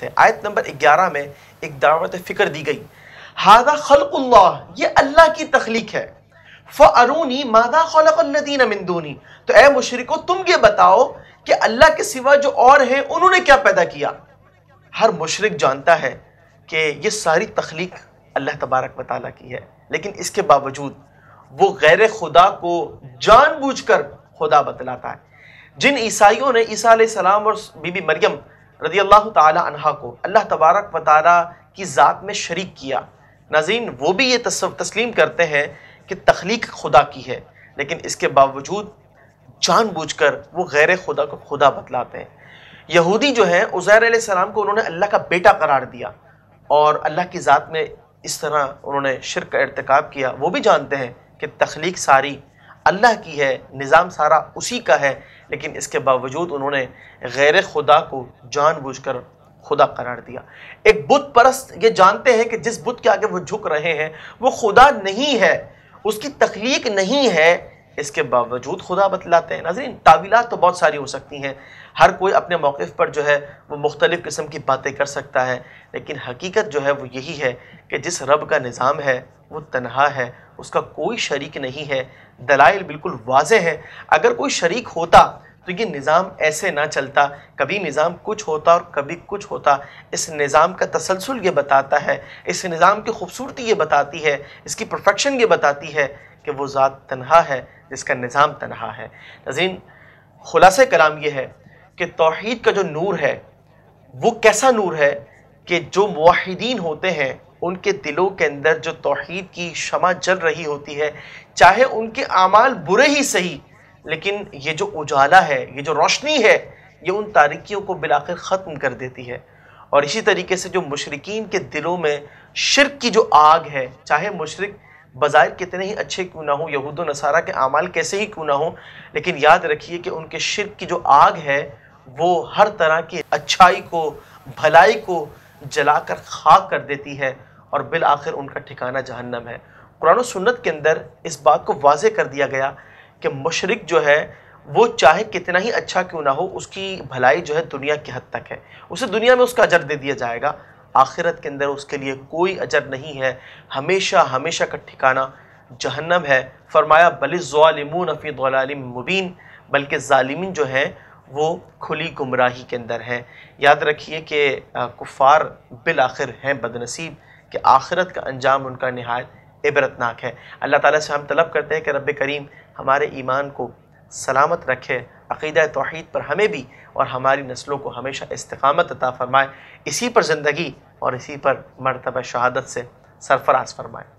सकते हैं आयत नंबर ग्यारह में एक दावत फ़िक्र दी गई हादा खलकुल्ला ये अल्लाह की तख्लीक है फ़रूनी मादा खलकुल्लदीन मिंदूनी तो ए मुशरको तुम ये बताओ कि अल्लाह के सिवा जो और हैं उन्होंने क्या पैदा किया हर मुशरक जानता है कि ये सारी तख्लीक अल्लाह तबारक वाल की है लेकिन इसके बावजूद वो गैर खुदा को जानबूझकर खुदा बतलाता है जिन ईसाइयों ने ईसा सलाम और बीबी मरियम रदी अल्लाह तहा को अल्लाह तबारक व तारा की ज़ात में शरीक किया नाजीन वो भी ये तस्लीम करते हैं कि तख्लीक खुदा की है लेकिन इसके बावजूद जानबूझकर वो गैर खुदा को खुदा बतलाते हैं यहूदी जो है उज़ैर सलाम को उन्होंने अल्लाह का बेटा करार दिया और अल्लाह की ज़ात में इस तरह उन्होंने शिर का इरतकब किया वो भी जानते हैं कि तख्लीक सारी अल्लाह की है निज़ाम सारा उसी का है लेकिन इसके बावजूद उन्होंने गैर खुदा को जानबूझकर खुदा करार दिया एक बुत परस्त ये जानते हैं कि जिस बुत के आगे वो झुक रहे हैं वो खुदा नहीं है उसकी तख्लीक नहीं है इसके बावजूद खुदा बतलाते हैं नाजरीन तावीलात तो बहुत सारी हो सकती हैं हर कोई अपने मौक़ पर जो है वो मुख्तलिफ़ किस्म की बातें कर सकता है लेकिन हकीकत जो है वो यही है कि जिस रब का निज़ाम है वो तनहा है उसका कोई शरीक नहीं है दलाइल बिल्कुल वाज हैं अगर कोई शरीक होता तो ये निज़ाम ऐसे ना चलता कभी निज़ाम कुछ होता और कभी कुछ होता इस निज़ाम का तसलसल ये बताता है इस निज़ाम की खूबसूरती ये बताती है इसकी परफेक्शन ये बताती है कि वो ज़ात तनहा है जिसका निज़ाम तनहा है नजीन खुलास कलाम यह है कि तोहद का जो नूर है वो कैसा नूर है कि जो माहिदीन होते हैं उनके दिलों के अंदर जो तोहद की शमा जल रही होती है चाहे उनके अमाल बुरे ही सही लेकिन ये जो उजाला है ये जो रोशनी है ये उन तारिकियों को बिलाकर ख़त्म कर देती है और इसी तरीके से जो मशरकिन के दिलों में शिरक की जो आग है चाहे मशरक बाज़ार कितने ही अच्छे क्यों ना हो यहूद नसारा के अमाल कैसे ही क्यों ना हो लेकिन याद रखिए कि उनके शिरक की जो आग है वो हर तरह की अच्छाई को भलाई को जलाकर खाक कर देती है और बिल आखिर उनका ठिकाना जहन्नम है कुरान सुन्नत के अंदर इस बात को वाज कर दिया गया कि मशरक जो है वो चाहे कितना ही अच्छा क्यों ना हो उसकी भलाई जो है दुनिया की हद तक है उसे दुनिया में उसका अजर दे दिया जाएगा आखिरत के अंदर उसके लिए कोई अजर नहीं है हमेशा हमेशा का ठिकाना जहन्नम है फरमाया बलिज़ालिमून फ़ी दलालिम मुबीन बल्कि ालिमिन जो हैं वो खुली गुमराही के अंदर हैं याद रखिए कि कुफ़ार बिल आखिर हैं बदनसीब कि आखिरत का अंजाम उनका नहायत इबरतनाक है अल्लाह ताला से हम तलब करते हैं कि रब करीम हमारे ईमान को सलामत रखे अकीदा तोहद पर हमें भी और हमारी नस्लों को हमेशा इस्तकामत अता फ़रमाए इसी पर ज़िंदगी और इसी पर मरतबा शहादत से सरफराज फरमाएँ